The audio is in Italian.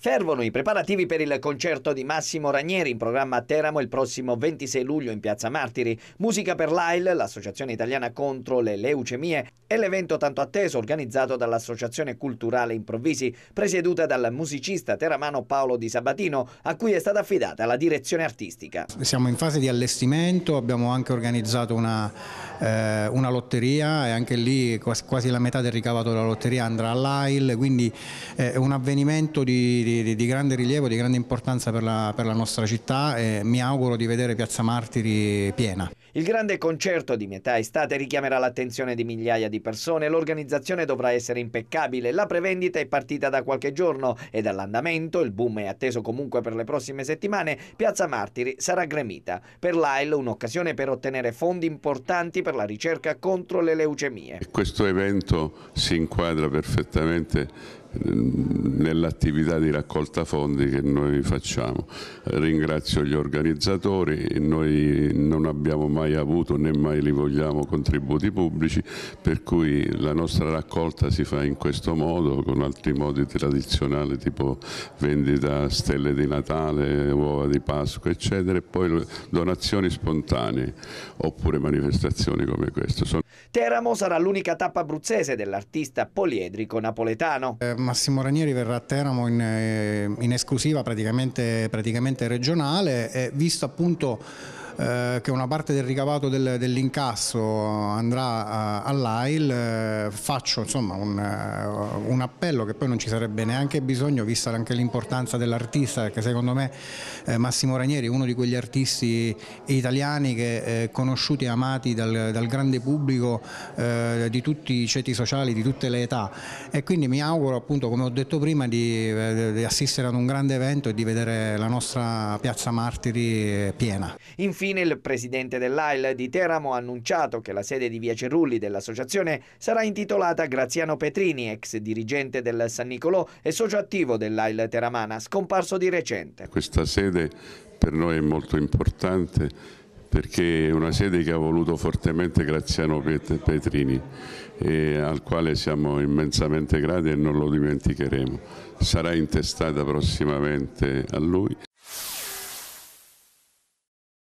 Fervono i preparativi per il concerto di Massimo Ranieri in programma a Teramo il prossimo 26 luglio in Piazza Martiri. Musica per l'AIL, l'Associazione Italiana contro le Leucemie, è l'evento tanto atteso organizzato dall'Associazione Culturale Improvvisi, presieduta dal musicista teramano Paolo Di Sabatino, a cui è stata affidata la direzione artistica. Siamo in fase di allestimento, abbiamo anche organizzato una, eh, una lotteria e anche lì quasi la metà del ricavato della lotteria andrà all'AIL, quindi eh, è un avvenimento di di, di, grande rilievo, di grande importanza per la, per la nostra città e mi auguro di vedere Piazza Martiri piena. Il grande concerto di metà estate richiamerà l'attenzione di migliaia di persone, l'organizzazione dovrà essere impeccabile, la prevendita è partita da qualche giorno e dall'andamento, il boom è atteso comunque per le prossime settimane, Piazza Martiri sarà gremita. Per l'AIL un'occasione per ottenere fondi importanti per la ricerca contro le leucemie. Questo evento si inquadra perfettamente nell'attività di raccolta fondi che noi facciamo. Ringrazio gli organizzatori, noi non abbiamo mai avuto né mai li vogliamo contributi pubblici, per cui la nostra raccolta si fa in questo modo, con altri modi tradizionali tipo vendita stelle di Natale, uova di Pasqua eccetera e poi donazioni spontanee oppure manifestazioni come questa. Teramo sarà l'unica tappa abruzzese dell'artista poliedrico napoletano. Eh, Massimo Ranieri verrà a Teramo in, eh, in esclusiva praticamente, praticamente regionale, eh, visto appunto eh, che una parte del ricavato del, dell'incasso andrà eh, all'AIL, eh, faccio insomma, un, un, appello che poi non ci sarebbe neanche bisogno, vista anche l'importanza dell'artista, che secondo me Massimo Ranieri è uno di quegli artisti italiani che conosciuti e amati dal, dal grande pubblico di tutti i ceti sociali, di tutte le età e quindi mi auguro appunto come ho detto prima di, di assistere ad un grande evento e di vedere la nostra piazza Martiri piena. Infine, Infine il presidente dell'AIL di Teramo ha annunciato che la sede di Via Cerulli dell'associazione sarà intitolata Graziano Petrini, ex dirigente del San Nicolò e socio attivo dell'AIL Teramana, scomparso di recente. Questa sede per noi è molto importante perché è una sede che ha voluto fortemente Graziano Petrini al quale siamo immensamente grati e non lo dimenticheremo. Sarà intestata prossimamente a lui